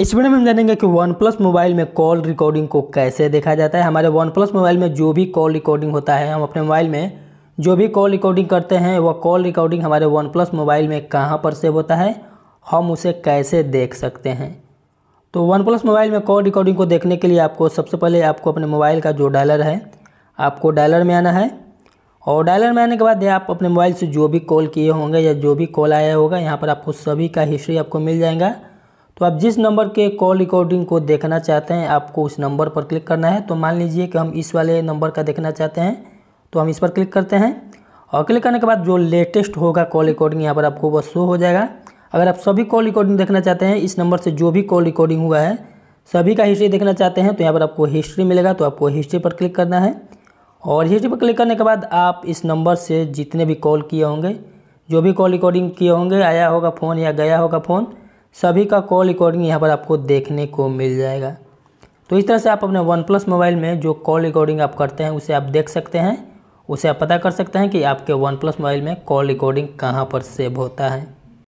इस वीडियो में हम जानेंगे कि वन प्लस मोबाइल में कॉल रिकॉर्डिंग को कैसे देखा जाता है हमारे वन प्लस मोबाइल में जो भी कॉल रिकॉर्डिंग होता है हम अपने मोबाइल में जो भी कॉल रिकॉर्डिंग करते हैं वह कॉल रिकॉर्डिंग हमारे वन प्लस मोबाइल में कहाँ पर सेव होता है हम उसे कैसे देख सकते हैं तो वन प्लस मोबाइल में कॉल रिकॉर्डिंग को देखने के लिए आपको सबसे पहले आपको अपने मोबाइल का जो डायलर है आपको डायलर में आना है और डायलर में आने के बाद आप अपने मोबाइल से जो भी कॉल किए होंगे या जो भी कॉल आया होगा यहाँ पर आपको सभी का हिस्ट्री आपको मिल जाएगा तो आप जिस नंबर के कॉल रिकॉर्डिंग को देखना चाहते हैं आपको उस नंबर पर क्लिक करना है तो मान लीजिए कि हम इस वाले नंबर का देखना चाहते हैं तो हम इस पर क्लिक करते हैं और क्लिक करने के बाद जो लेटेस्ट होगा कॉल रिकॉर्डिंग यहाँ पर आपको बस शो हो जाएगा अगर आप सभी कॉल रिकॉर्डिंग देखना चाहते हैं इस नंबर से जो भी कॉल रिकॉर्डिंग हुआ है सभी का हिस्ट्री देखना चाहते हैं तो यहाँ पर आपको हिस्ट्री मिलेगा तो आपको हिस्ट्री पर क्लिक करना है और हिस्ट्री पर क्लिक करने के बाद आप इस नंबर से जितने भी कॉल किए होंगे जो भी कॉल रिकॉर्डिंग किए होंगे आया होगा फ़ोन या गया होगा फ़ोन सभी का कॉल रिकॉर्डिंग यहाँ पर आपको देखने को मिल जाएगा तो इस तरह से आप अपने वन प्लस मोबाइल में जो कॉल रिकॉर्डिंग आप करते हैं उसे आप देख सकते हैं उसे आप पता कर सकते हैं कि आपके वन प्लस मोबाइल में कॉल रिकॉर्डिंग कहाँ पर सेव होता है